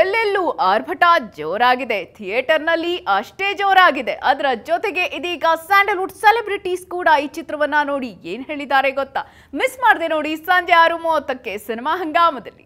ಎಲ್ಲೆಲ್ಲೂ ಆರ್ಭಟ ಜೋರಾಗಿದೆ ಥಿಯೇಟರ್ನಲ್ಲಿ ಅಷ್ಟೇ ಜೋರಾಗಿದೆ ಅದರ ಜೊತೆಗೆ ಇದೀಗ ಸ್ಯಾಂಡಲ್ವುಡ್ ಸೆಲೆಬ್ರಿಟೀಸ್ ಕೂಡ ಈ ಚಿತ್ರವನ್ನ ನೋಡಿ ಏನ್ ಹೇಳಿದ್ದಾರೆ ಗೊತ್ತಾ ಮಿಸ್ ಮಾಡಿದೆ ನೋಡಿ ಸಂಜೆ ಆರು ಮೂವತ್ತಕ್ಕೆ ಸಿನಿಮಾ ಹಂಗಾಮದಲ್ಲಿ